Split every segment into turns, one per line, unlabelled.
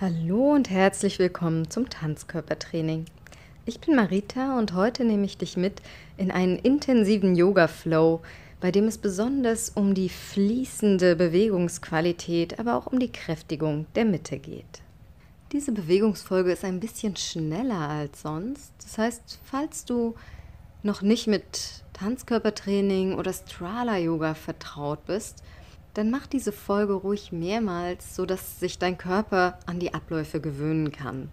Hallo und herzlich willkommen zum Tanzkörpertraining. Ich bin Marita und heute nehme ich dich mit in einen intensiven Yoga-Flow, bei dem es besonders um die fließende Bewegungsqualität, aber auch um die Kräftigung der Mitte geht. Diese Bewegungsfolge ist ein bisschen schneller als sonst. Das heißt, falls du noch nicht mit Tanzkörpertraining oder Strala-Yoga vertraut bist, dann mach diese Folge ruhig mehrmals, sodass sich dein Körper an die Abläufe gewöhnen kann.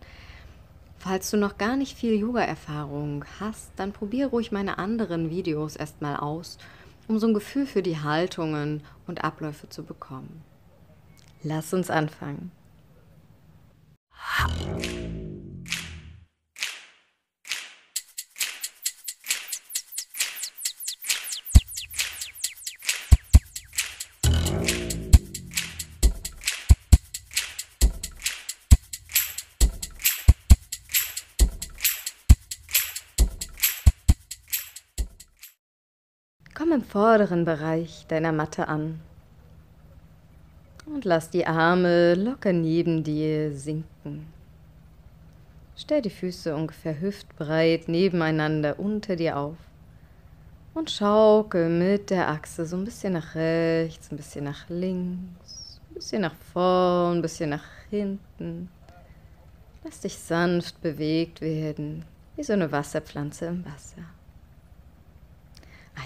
Falls du noch gar nicht viel Yoga-Erfahrung hast, dann probier ruhig meine anderen Videos erstmal aus, um so ein Gefühl für die Haltungen und Abläufe zu bekommen. Lass uns anfangen. im vorderen Bereich deiner Matte an. Und lass die Arme locker neben dir sinken. Stell die Füße ungefähr hüftbreit nebeneinander unter dir auf und schauke mit der Achse so ein bisschen nach rechts, ein bisschen nach links, ein bisschen nach vorn, ein bisschen nach hinten. Lass dich sanft bewegt werden, wie so eine Wasserpflanze im Wasser.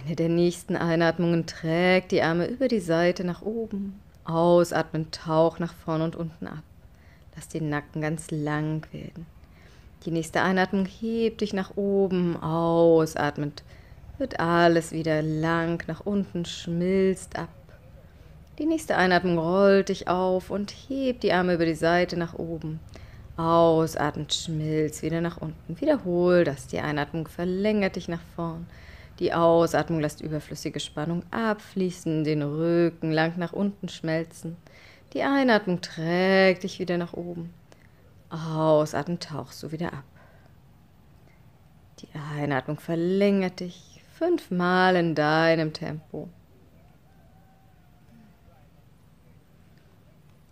Eine der nächsten Einatmungen trägt die Arme über die Seite nach oben. Ausatmen, tauch nach vorn und unten ab. Lass den Nacken ganz lang werden. Die nächste Einatmung hebt dich nach oben. Ausatmend wird alles wieder lang nach unten, schmilzt ab. Die nächste Einatmung rollt dich auf und hebt die Arme über die Seite nach oben. Ausatmend schmilzt wieder nach unten. Wiederhol das. Die Einatmung verlängert dich nach vorn. Die Ausatmung lässt überflüssige Spannung abfließen, den Rücken lang nach unten schmelzen. Die Einatmung trägt dich wieder nach oben. Ausatmen tauchst du wieder ab. Die Einatmung verlängert dich fünfmal in deinem Tempo.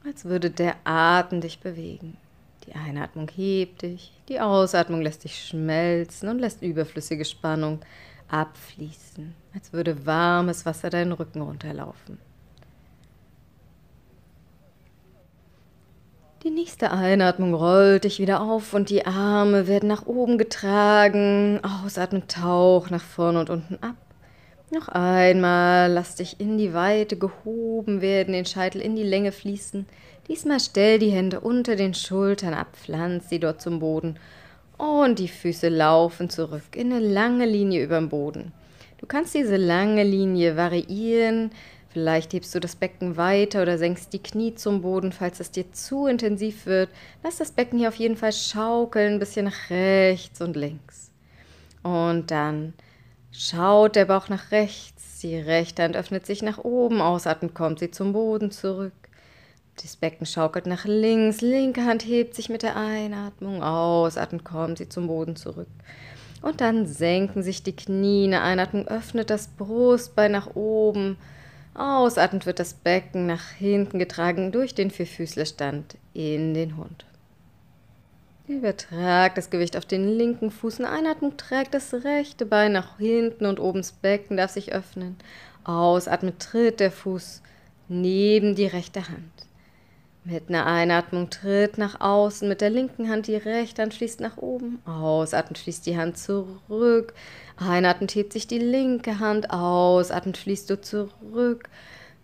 Als würde der Atem dich bewegen. Die Einatmung hebt dich, die Ausatmung lässt dich schmelzen und lässt überflüssige Spannung abfließen, als würde warmes Wasser deinen Rücken runterlaufen. Die nächste Einatmung rollt dich wieder auf und die Arme werden nach oben getragen. Ausatmung tauch nach vorne und unten ab. Noch einmal, lass dich in die Weite gehoben werden, den Scheitel in die Länge fließen. Diesmal stell die Hände unter den Schultern ab, pflanz sie dort zum Boden und die Füße laufen zurück in eine lange Linie über dem Boden. Du kannst diese lange Linie variieren. Vielleicht hebst du das Becken weiter oder senkst die Knie zum Boden, falls es dir zu intensiv wird. Lass das Becken hier auf jeden Fall schaukeln, ein bisschen nach rechts und links. Und dann schaut der Bauch nach rechts, die rechte Hand öffnet sich nach oben, ausatmend kommt sie zum Boden zurück. Das Becken schaukelt nach links, linke Hand hebt sich mit der Einatmung, ausatmend kommt sie zum Boden zurück. Und dann senken sich die Knie, eine Einatmung öffnet das Brustbein nach oben, ausatmend wird das Becken nach hinten getragen durch den Vierfüßlerstand in den Hund. Übertragt das Gewicht auf den linken Fuß. Eine Einatmung trägt das rechte Bein nach hinten und oben das Becken darf sich öffnen. Ausatmend tritt der Fuß neben die rechte Hand. Mit einer Einatmung tritt nach außen, mit der linken Hand die rechte Hand schließt nach oben. Ausatmen schließt die Hand zurück. Einatmen hebt sich die linke Hand. Ausatmen schließt du zurück.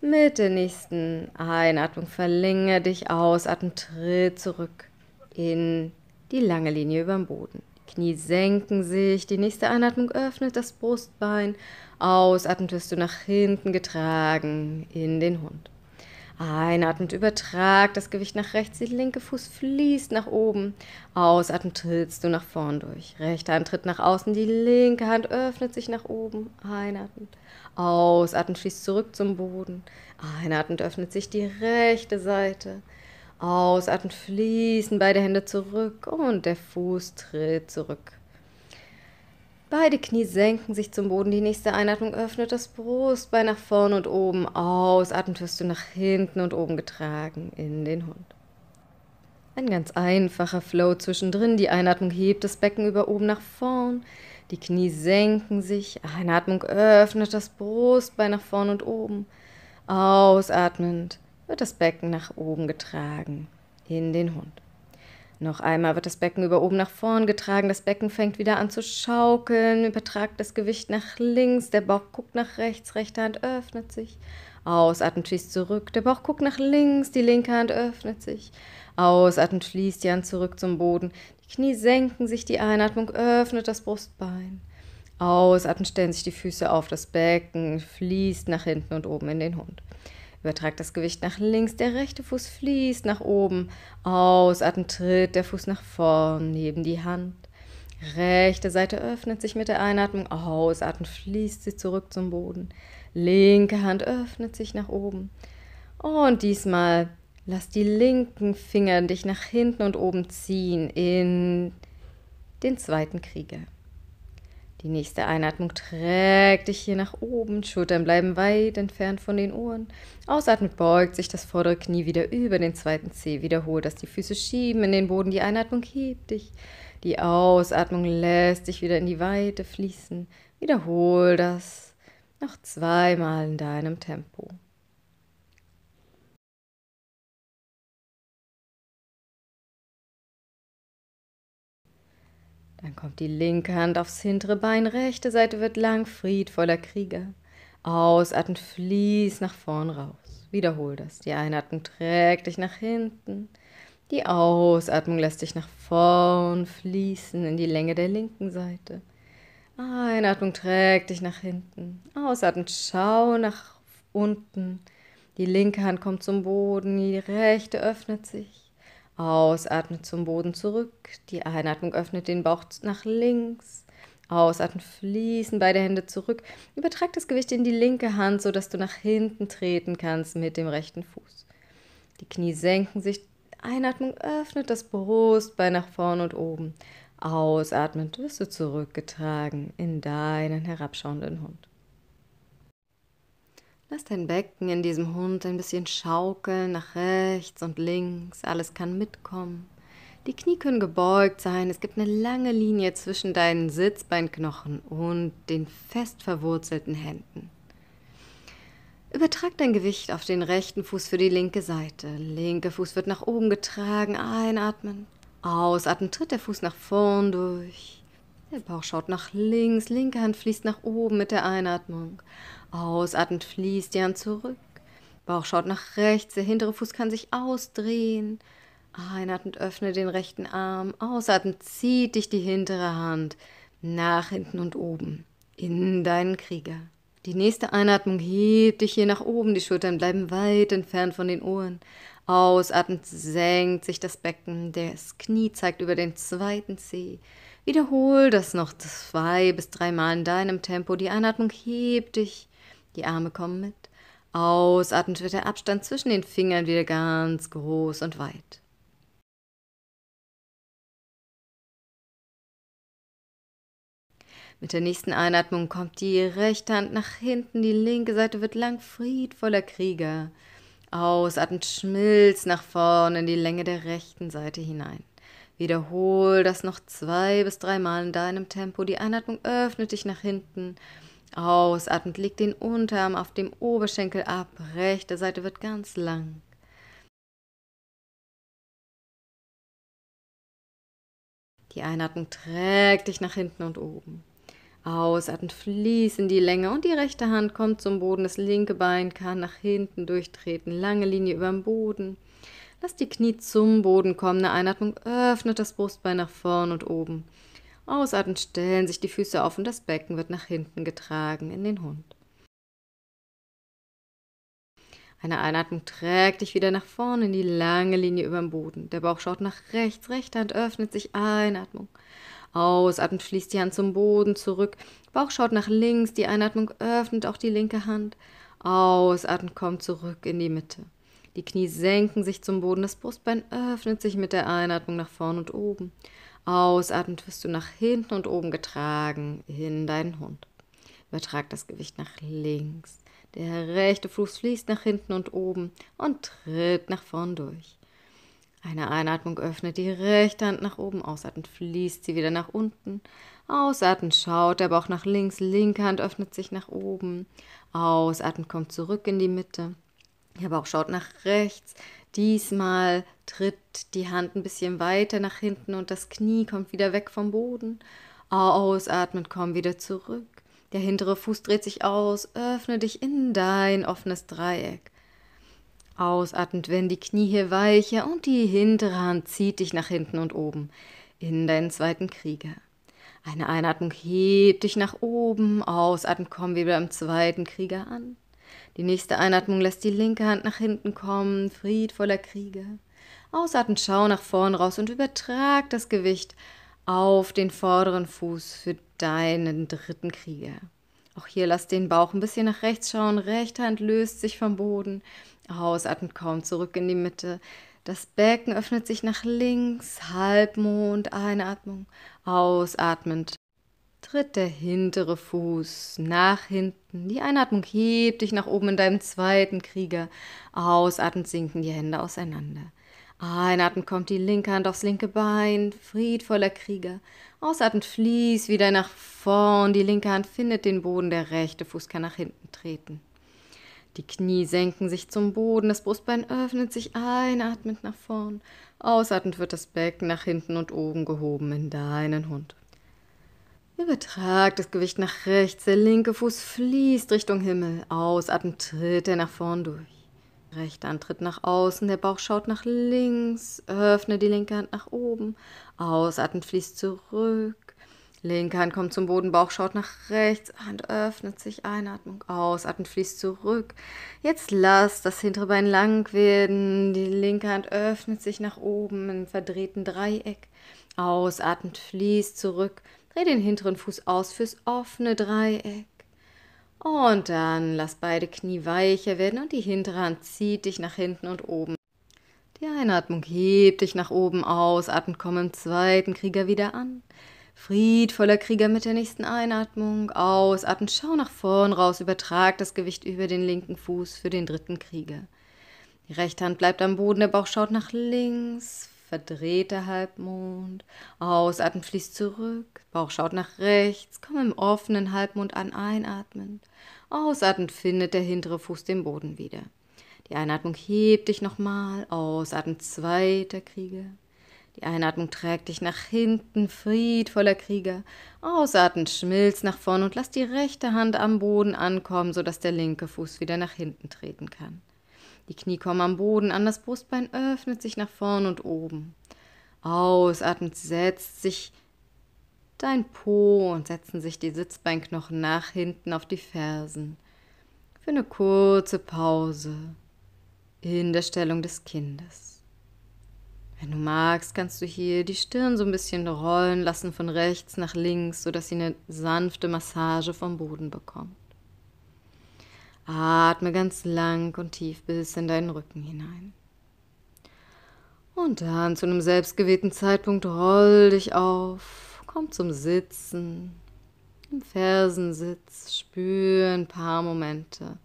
Mit der nächsten Einatmung verlängere dich. Ausatmen tritt zurück in die lange Linie über dem Boden. Die Knie senken sich. Die nächste Einatmung öffnet das Brustbein. Ausatmen wirst du nach hinten getragen in den Hund. Einatmend übertrag das Gewicht nach rechts, der linke Fuß fließt nach oben. Ausatmend trittst du nach vorn durch. Rechte Hand tritt nach außen, die linke Hand öffnet sich nach oben. Einatmend. Ausatmend fließt zurück zum Boden. Einatmend öffnet sich die rechte Seite. Ausatmend fließen beide Hände zurück und der Fuß tritt zurück. Beide Knie senken sich zum Boden. Die nächste Einatmung öffnet das Brustbein nach vorne und oben aus. Atmet wirst du nach hinten und oben getragen in den Hund. Ein ganz einfacher Flow zwischendrin. Die Einatmung hebt das Becken über oben nach vorn. Die Knie senken sich. Einatmung öffnet das Brustbein nach vorn und oben. Ausatmend wird das Becken nach oben getragen in den Hund. Noch einmal wird das Becken über oben nach vorn getragen, das Becken fängt wieder an zu schaukeln, übertragt das Gewicht nach links, der Bauch guckt nach rechts, rechte Hand öffnet sich. Ausatmen schließt zurück, der Bauch guckt nach links, die linke Hand öffnet sich. Ausatmen schließt die Hand zurück zum Boden, die Knie senken sich, die Einatmung öffnet das Brustbein. Ausatmen stellen sich die Füße auf das Becken, fließt nach hinten und oben in den Hund. Übertrag das Gewicht nach links, der rechte Fuß fließt nach oben. Ausatmen, tritt der Fuß nach vorn, neben die Hand. Rechte Seite öffnet sich mit der Einatmung, ausatmen, fließt sie zurück zum Boden. Linke Hand öffnet sich nach oben. Und diesmal lass die linken Finger dich nach hinten und oben ziehen in den zweiten Krieger. Die nächste Einatmung trägt dich hier nach oben, Schultern bleiben weit entfernt von den Ohren. Ausatmend beugt sich das vordere Knie wieder über den zweiten Zeh. Wiederhol, dass die Füße schieben in den Boden. Die Einatmung hebt dich. Die Ausatmung lässt dich wieder in die Weite fließen. Wiederhol das noch zweimal in deinem Tempo. Dann kommt die linke Hand aufs hintere Bein, rechte Seite wird lang, friedvoller Krieger. Ausatmen, fließ nach vorn raus. Wiederhol das. Die Einatmung trägt dich nach hinten. Die Ausatmung lässt dich nach vorn fließen in die Länge der linken Seite. Einatmung trägt dich nach hinten. Ausatmen, schau nach unten. Die linke Hand kommt zum Boden, die rechte öffnet sich. Ausatme zum Boden zurück. Die Einatmung öffnet den Bauch nach links. Ausatmen, fließen beide Hände zurück. Übertrag das Gewicht in die linke Hand, sodass du nach hinten treten kannst mit dem rechten Fuß. Die Knie senken sich. Einatmung öffnet das Brustbein nach vorn und oben. Ausatmen wirst du zurückgetragen in deinen herabschauenden Hund. Lass dein Becken in diesem Hund ein bisschen schaukeln nach rechts und links. Alles kann mitkommen. Die Knie können gebeugt sein. Es gibt eine lange Linie zwischen deinen Sitzbeinknochen und den fest verwurzelten Händen. Übertrag dein Gewicht auf den rechten Fuß für die linke Seite. Linke Fuß wird nach oben getragen. Einatmen. Ausatmen. Tritt der Fuß nach vorn durch. Der Bauch schaut nach links. Linke Hand fließt nach oben mit der Einatmung. Ausatmend fließt die Hand zurück. Bauch schaut nach rechts, der hintere Fuß kann sich ausdrehen. Einatmend öffne den rechten Arm. Ausatmend zieht dich die hintere Hand nach hinten und oben in deinen Krieger. Die nächste Einatmung hebt dich hier nach oben, die Schultern bleiben weit entfernt von den Ohren. Ausatmend senkt sich das Becken, das Knie zeigt über den zweiten Zeh. Wiederhol das noch zwei bis dreimal in deinem Tempo. Die Einatmung hebt dich die Arme kommen mit. Ausatmen wird der Abstand zwischen den Fingern wieder ganz groß und weit. Mit der nächsten Einatmung kommt die rechte Hand nach hinten, die linke Seite wird lang, friedvoller Krieger. Ausatmend schmilzt nach vorne in die Länge der rechten Seite hinein. Wiederhol das noch zwei bis dreimal in deinem Tempo. Die Einatmung öffnet dich nach hinten. Ausatmen, legt den Unterarm auf dem Oberschenkel ab, rechte Seite wird ganz lang. Die Einatmung trägt dich nach hinten und oben. Ausatmen, fließ in die Länge und die rechte Hand kommt zum Boden. Das linke Bein kann nach hinten durchtreten. Lange Linie über dem Boden. Lass die Knie zum Boden kommen. Eine Einatmung öffnet das Brustbein nach vorn und oben. Ausatmen stellen sich die Füße auf und das Becken wird nach hinten getragen in den Hund. Eine Einatmung trägt dich wieder nach vorne in die lange Linie über dem Boden. Der Bauch schaut nach rechts, rechte Hand öffnet sich, Einatmung. Ausatmen fließt die Hand zum Boden zurück. Bauch schaut nach links, die Einatmung öffnet auch die linke Hand. Ausatmen kommt zurück in die Mitte. Die Knie senken sich zum Boden, das Brustbein öffnet sich mit der Einatmung nach vorn und oben. Ausatmend wirst du nach hinten und oben getragen in deinen Hund. Übertrag das Gewicht nach links. Der rechte Fuß fließt nach hinten und oben und tritt nach vorn durch. Eine Einatmung öffnet die rechte Hand nach oben, ausatmend fließt sie wieder nach unten. Ausatmend schaut der Bauch nach links, linke Hand öffnet sich nach oben. Ausatmend kommt zurück in die Mitte. Der Bauch schaut nach rechts, Diesmal tritt die Hand ein bisschen weiter nach hinten und das Knie kommt wieder weg vom Boden. Ausatmen, komm wieder zurück. Der hintere Fuß dreht sich aus. Öffne dich in dein offenes Dreieck. Ausatmend werden die Knie hier weicher und die hintere Hand zieht dich nach hinten und oben in deinen zweiten Krieger. Eine Einatmung hebt dich nach oben, ausatmen, komm wieder im zweiten Krieger an. Die nächste Einatmung lässt die linke Hand nach hinten kommen, friedvoller Krieger. Ausatmen, schau nach vorn raus und übertrag das Gewicht auf den vorderen Fuß für deinen dritten Krieger. Auch hier lass den Bauch ein bisschen nach rechts schauen. Rechte Hand löst sich vom Boden. Ausatmen, kaum zurück in die Mitte. Das Becken öffnet sich nach links, Halbmond, Einatmung, ausatmend, tritt der hintere Fuß nach hinten. Die Einatmung hebt dich nach oben in deinem zweiten Krieger. Ausatmend sinken die Hände auseinander. Einatmend kommt die linke Hand aufs linke Bein, friedvoller Krieger. Ausatmend fließt wieder nach vorn, die linke Hand findet den Boden, der rechte Fuß kann nach hinten treten. Die Knie senken sich zum Boden, das Brustbein öffnet sich einatmend nach vorn. Ausatmend wird das Becken nach hinten und oben gehoben in deinen Hund. Übertrag das Gewicht nach rechts. Der linke Fuß fließt Richtung Himmel. Ausatmen, tritt er nach vorn durch. Rechter Antritt nach außen, der Bauch schaut nach links. Öffne die linke Hand nach oben. Ausatmen, fließt zurück. Linke Hand kommt zum Boden, Bauch schaut nach rechts, Hand öffnet sich, Einatmung, Ausatmen fließt zurück. Jetzt lass das hintere Bein lang werden, die linke Hand öffnet sich nach oben im verdrehten Dreieck, ausatmend fließt zurück. Dreh den hinteren Fuß aus fürs offene Dreieck. Und dann lass beide Knie weicher werden und die hintere Hand zieht dich nach hinten und oben. Die Einatmung hebt dich nach oben aus, atmet komm im zweiten Krieger wieder an. Friedvoller Krieger mit der nächsten Einatmung, ausatmen, schau nach vorn raus, übertrag das Gewicht über den linken Fuß für den dritten Krieger. Die rechte Hand bleibt am Boden, der Bauch schaut nach links, verdrehter Halbmond. Ausatmen fließt zurück. Bauch schaut nach rechts. Komm im offenen Halbmond an, einatmen. Ausatmen findet der hintere Fuß den Boden wieder. Die Einatmung hebt dich nochmal. Ausatmen zweiter Krieger. Die Einatmung trägt dich nach hinten, friedvoller Krieger. Ausatmen schmilzt nach vorn und lass die rechte Hand am Boden ankommen, sodass der linke Fuß wieder nach hinten treten kann. Die Knie kommen am Boden an, das Brustbein öffnet sich nach vorn und oben. Ausatmend setzt sich dein Po und setzen sich die Sitzbeinknochen nach hinten auf die Fersen. Für eine kurze Pause in der Stellung des Kindes. Wenn du magst, kannst du hier die Stirn so ein bisschen rollen lassen von rechts nach links, sodass sie eine sanfte Massage vom Boden bekommt. Atme ganz lang und tief bis in deinen Rücken hinein. Und dann zu einem selbstgewählten Zeitpunkt roll dich auf, komm zum Sitzen, im Fersensitz, spür ein paar Momente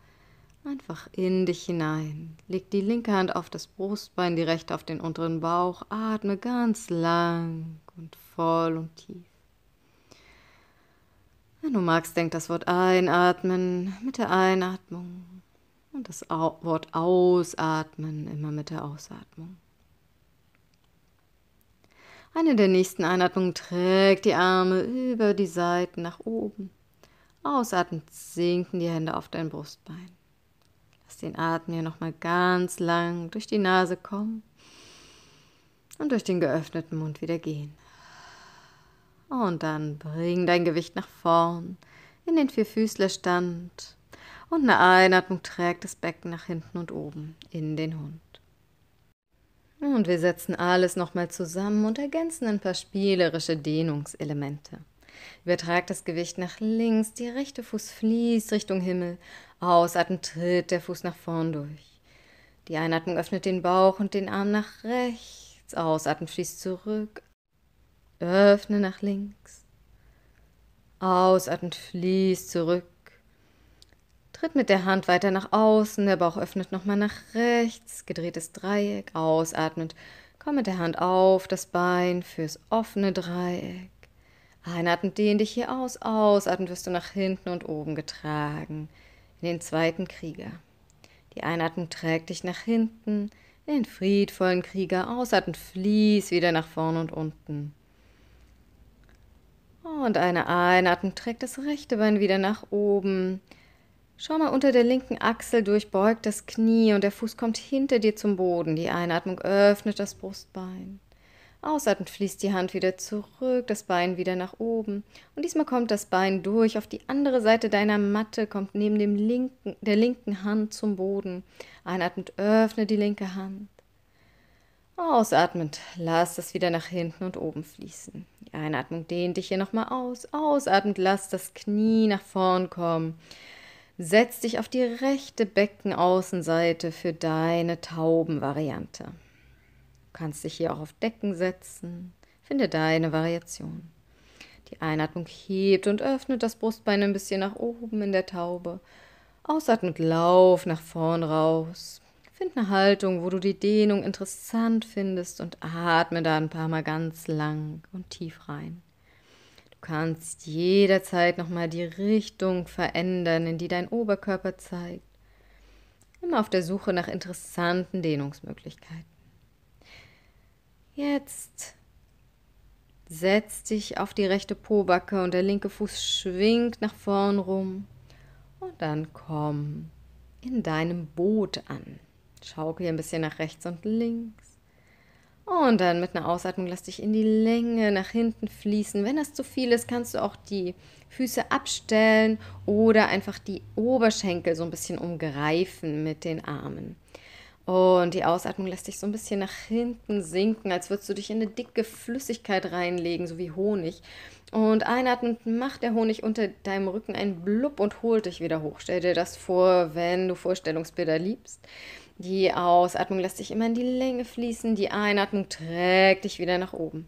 einfach in dich hinein. Leg die linke Hand auf das Brustbein, die rechte auf den unteren Bauch, atme ganz lang und voll und tief. Wenn du magst, denk das Wort einatmen mit der Einatmung und das Wort ausatmen immer mit der Ausatmung. Eine der nächsten Einatmungen trägt die Arme über die Seiten nach oben. Ausatmend sinken die Hände auf dein Brustbein. Lass den Atem hier nochmal ganz lang durch die Nase kommen und durch den geöffneten Mund wieder gehen. Und dann bring dein Gewicht nach vorn in den Vierfüßlerstand. Und eine Einatmung trägt das Becken nach hinten und oben in den Hund. Und wir setzen alles nochmal zusammen und ergänzen ein paar spielerische Dehnungselemente. Übertrag das Gewicht nach links, der rechte Fuß fließt Richtung Himmel. Ausatmen tritt der Fuß nach vorn durch. Die Einatmung öffnet den Bauch und den Arm nach rechts. Ausatmen fließt zurück öffne nach links. ausatmend fließ zurück. Tritt mit der Hand weiter nach außen, der Bauch öffnet nochmal nach rechts, gedrehtes Dreieck, ausatmend. Komm mit der Hand auf das Bein fürs offene Dreieck. Einatmend dehn dich hier aus, ausatmend wirst du nach hinten und oben getragen, in den zweiten Krieger. Die Einatmung trägt dich nach hinten, in den friedvollen Krieger, ausatmend fließ wieder nach vorn und unten. Und eine Einatmung trägt das rechte Bein wieder nach oben. Schau mal unter der linken Achsel durch, beugt das Knie und der Fuß kommt hinter dir zum Boden. Die Einatmung öffnet das Brustbein. Ausatmend fließt die Hand wieder zurück, das Bein wieder nach oben. Und diesmal kommt das Bein durch auf die andere Seite deiner Matte, kommt neben dem linken, der linken Hand zum Boden. Einatmend öffne die linke Hand. Ausatmend, lass das wieder nach hinten und oben fließen. Die Einatmung dehnt dich hier nochmal aus. Ausatmend, lass das Knie nach vorn kommen. Setz dich auf die rechte Beckenaußenseite für deine Taubenvariante. Du kannst dich hier auch auf Decken setzen. Finde deine Variation. Die Einatmung hebt und öffnet das Brustbein ein bisschen nach oben in der Taube. Ausatmend lauf nach vorn raus. Find eine Haltung, wo du die Dehnung interessant findest und atme da ein paar Mal ganz lang und tief rein. Du kannst jederzeit nochmal die Richtung verändern, in die dein Oberkörper zeigt. Immer auf der Suche nach interessanten Dehnungsmöglichkeiten. Jetzt setz dich auf die rechte Pobacke und der linke Fuß schwingt nach vorn rum. Und dann komm in deinem Boot an. Schaukel hier ein bisschen nach rechts und links. Und dann mit einer Ausatmung lass dich in die Länge nach hinten fließen. Wenn das zu viel ist, kannst du auch die Füße abstellen oder einfach die Oberschenkel so ein bisschen umgreifen mit den Armen. Und die Ausatmung lässt dich so ein bisschen nach hinten sinken, als würdest du dich in eine dicke Flüssigkeit reinlegen, so wie Honig. Und einatmend macht der Honig unter deinem Rücken einen Blub und holt dich wieder hoch. Stell dir das vor, wenn du Vorstellungsbilder liebst. Die Ausatmung lässt dich immer in die Länge fließen, die Einatmung trägt dich wieder nach oben.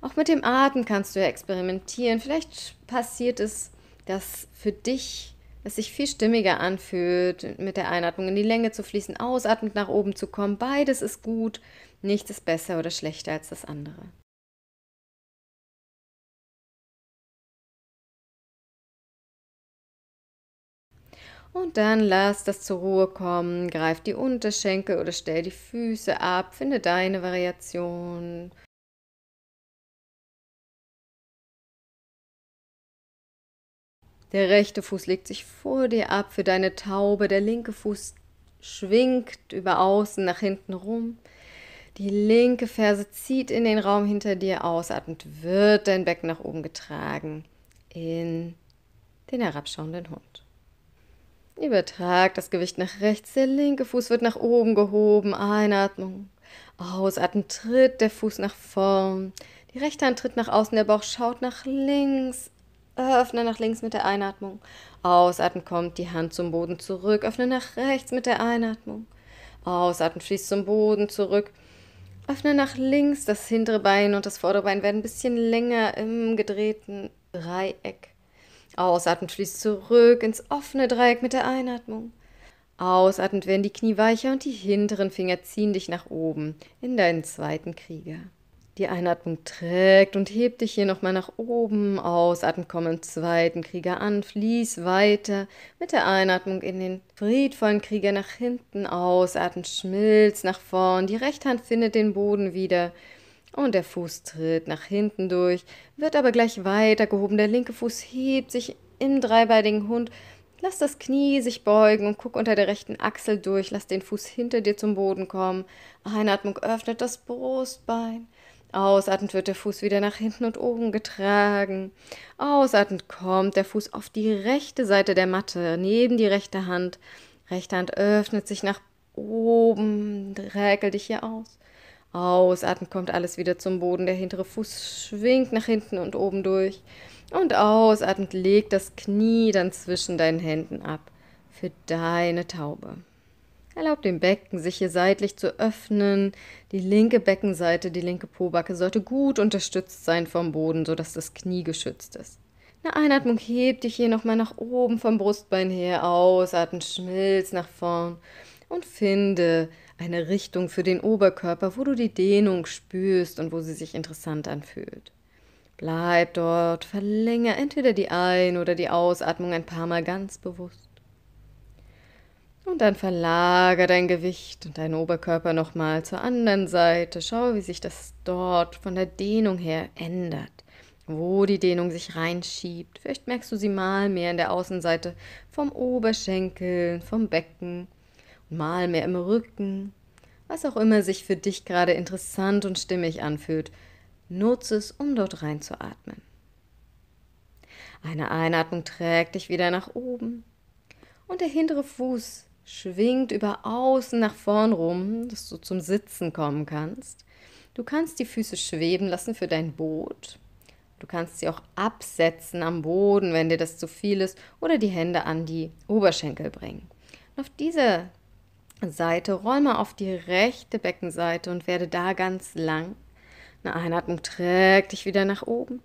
Auch mit dem Atem kannst du ja experimentieren. Vielleicht passiert es, dass für dich es sich viel stimmiger anfühlt, mit der Einatmung in die Länge zu fließen, ausatmend nach oben zu kommen. Beides ist gut, nichts ist besser oder schlechter als das andere. Und dann lass das zur Ruhe kommen, greif die Unterschenkel oder stell die Füße ab, finde deine Variation. Der rechte Fuß legt sich vor dir ab für deine Taube, der linke Fuß schwingt über außen nach hinten rum. Die linke Ferse zieht in den Raum hinter dir, ausatmend wird dein Becken nach oben getragen in den herabschauenden Hund. Übertrag das Gewicht nach rechts, der linke Fuß wird nach oben gehoben, Einatmung, Ausatmen, tritt der Fuß nach vorn, die rechte Hand tritt nach außen, der Bauch schaut nach links, öffne nach links mit der Einatmung, Ausatmen kommt die Hand zum Boden zurück, öffne nach rechts mit der Einatmung, Ausatmen fließt zum Boden zurück, öffne nach links, das hintere Bein und das vordere Bein werden ein bisschen länger im gedrehten Dreieck. Ausatmend fließt zurück ins offene Dreieck mit der Einatmung. Ausatmend werden die Knie weicher und die hinteren Finger ziehen dich nach oben in deinen zweiten Krieger. Die Einatmung trägt und hebt dich hier nochmal nach oben. Ausatmend komm im zweiten Krieger an, fließ weiter mit der Einatmung in den friedvollen Krieger nach hinten. Ausatmend schmilzt nach vorn. Die rechte Hand findet den Boden wieder und der Fuß tritt nach hinten durch, wird aber gleich weitergehoben. Der linke Fuß hebt sich im dreibeinigen Hund. Lass das Knie sich beugen und guck unter der rechten Achsel durch. Lass den Fuß hinter dir zum Boden kommen. Einatmung öffnet das Brustbein. Ausatmend wird der Fuß wieder nach hinten und oben getragen. Ausatmend kommt der Fuß auf die rechte Seite der Matte, neben die rechte Hand. Rechte Hand öffnet sich nach oben. Räkel dich hier aus. Ausatmen kommt alles wieder zum Boden. Der hintere Fuß schwingt nach hinten und oben durch. Und ausatmend legt das Knie dann zwischen deinen Händen ab für deine Taube. Erlaub dem Becken, sich hier seitlich zu öffnen. Die linke Beckenseite, die linke Pobacke sollte gut unterstützt sein vom Boden, sodass das Knie geschützt ist. Eine Einatmung hebt dich hier nochmal nach oben vom Brustbein her. Ausatmen, schmilzt nach vorn und finde eine Richtung für den Oberkörper, wo du die Dehnung spürst und wo sie sich interessant anfühlt. Bleib dort, verlängere entweder die Ein- oder die Ausatmung ein paar Mal ganz bewusst. Und dann verlagere dein Gewicht und deinen Oberkörper nochmal zur anderen Seite. Schau, wie sich das dort von der Dehnung her ändert, wo die Dehnung sich reinschiebt. Vielleicht merkst du sie mal mehr in der Außenseite vom Oberschenkel, vom Becken mal mehr im Rücken, was auch immer sich für dich gerade interessant und stimmig anfühlt. Nutze es, um dort reinzuatmen. Eine Einatmung trägt dich wieder nach oben und der hintere Fuß schwingt über außen nach vorn rum, dass du zum Sitzen kommen kannst. Du kannst die Füße schweben lassen für dein Boot. Du kannst sie auch absetzen am Boden, wenn dir das zu viel ist, oder die Hände an die Oberschenkel bringen. Und auf dieser Seite, roll mal auf die rechte Beckenseite und werde da ganz lang. Eine Einatmung trägt dich wieder nach oben.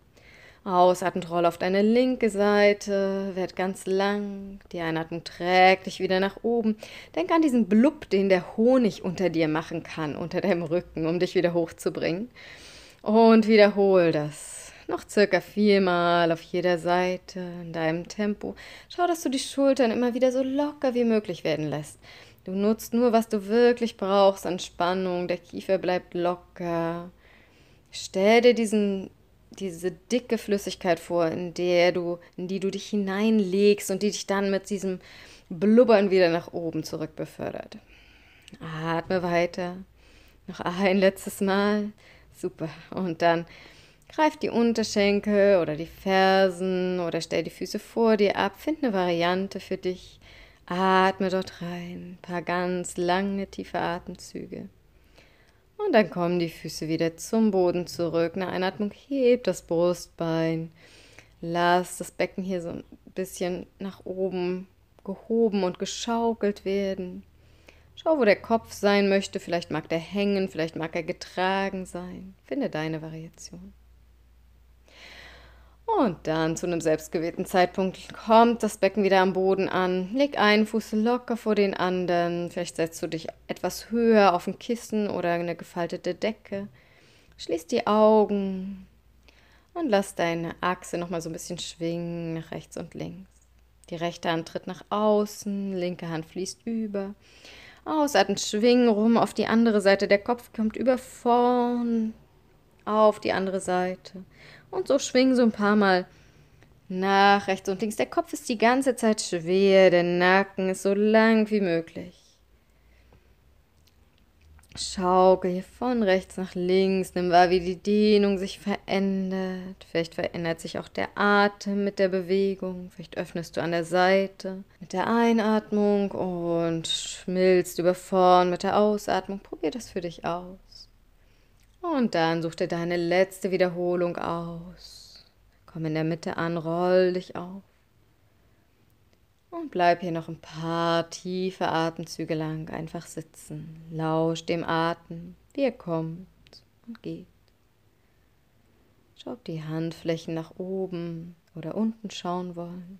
Ausatmend roll auf deine linke Seite, werd ganz lang. Die Einatmung trägt dich wieder nach oben. Denk an diesen Blub, den der Honig unter dir machen kann, unter deinem Rücken, um dich wieder hochzubringen. Und wiederhol das. Noch circa viermal auf jeder Seite in deinem Tempo. Schau, dass du die Schultern immer wieder so locker wie möglich werden lässt. Du nutzt nur, was du wirklich brauchst an Spannung. Der Kiefer bleibt locker. Stell dir diesen, diese dicke Flüssigkeit vor, in der du, in die du dich hineinlegst und die dich dann mit diesem Blubbern wieder nach oben zurück befördert. Atme weiter. Noch ein letztes Mal. Super. Und dann greif die Unterschenkel oder die Fersen oder stell die Füße vor dir ab. Find eine Variante für dich Atme dort rein, ein paar ganz lange tiefe Atemzüge. Und dann kommen die Füße wieder zum Boden zurück. Eine Einatmung hebt das Brustbein. Lass das Becken hier so ein bisschen nach oben gehoben und geschaukelt werden. Schau, wo der Kopf sein möchte. Vielleicht mag der hängen, vielleicht mag er getragen sein. Finde deine Variation. Und dann zu einem selbstgewählten Zeitpunkt kommt das Becken wieder am Boden an. Leg einen Fuß locker vor den anderen. Vielleicht setzt du dich etwas höher auf ein Kissen oder eine gefaltete Decke. Schließ die Augen und lass deine Achse nochmal so ein bisschen schwingen nach rechts und links. Die rechte Hand tritt nach außen, linke Hand fließt über. Ausatmen, schwingen rum auf die andere Seite. Der Kopf kommt über vorn auf die andere Seite und so schwingen so ein paar Mal nach rechts und links. Der Kopf ist die ganze Zeit schwer, der Nacken ist so lang wie möglich. Schaukel hier von rechts nach links, nimm wahr, wie die Dehnung sich verändert. Vielleicht verändert sich auch der Atem mit der Bewegung. Vielleicht öffnest du an der Seite mit der Einatmung und schmilzt über vorn mit der Ausatmung. Probier das für dich aus. Und dann such dir deine letzte Wiederholung aus. Komm in der Mitte an, roll dich auf. Und bleib hier noch ein paar tiefe Atemzüge lang einfach sitzen. Lausch dem Atem, wie er kommt und geht. Schau, ob die Handflächen nach oben oder unten schauen wollen.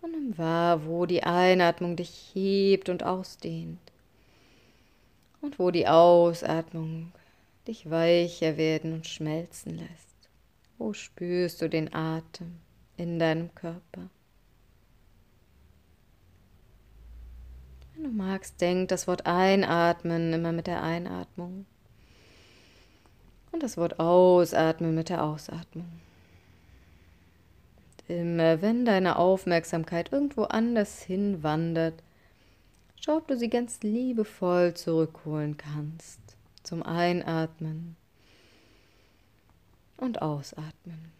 Und nimm wahr, wo die Einatmung dich hebt und ausdehnt und wo die Ausatmung dich weicher werden und schmelzen lässt. Wo spürst du den Atem in deinem Körper? Wenn du magst, denk das Wort einatmen immer mit der Einatmung und das Wort ausatmen mit der Ausatmung. immer wenn deine Aufmerksamkeit irgendwo anders hinwandert, Schau, ob du sie ganz liebevoll zurückholen kannst. Zum Einatmen und Ausatmen.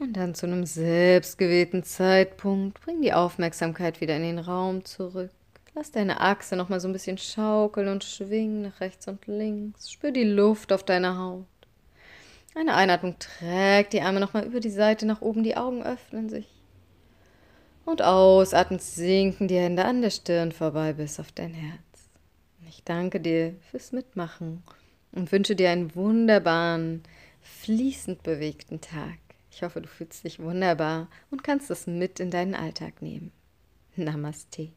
Und dann zu einem selbstgewählten Zeitpunkt bring die Aufmerksamkeit wieder in den Raum zurück. Lass deine Achse nochmal so ein bisschen schaukeln und schwingen nach rechts und links. Spür die Luft auf deiner Haut. Eine Einatmung trägt die Arme nochmal über die Seite nach oben, die Augen öffnen sich. Und ausatmend sinken die Hände an der Stirn vorbei bis auf dein Herz. Ich danke dir fürs Mitmachen und wünsche dir einen wunderbaren, fließend bewegten Tag. Ich hoffe, du fühlst dich wunderbar und kannst es mit in deinen Alltag nehmen. Namaste.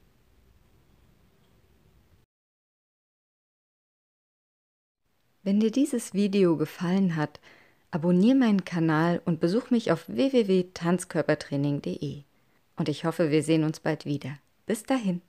Wenn dir dieses Video gefallen hat, abonniere meinen Kanal und besuch mich auf www.tanzkörpertraining.de. Und ich hoffe, wir sehen uns bald wieder. Bis dahin.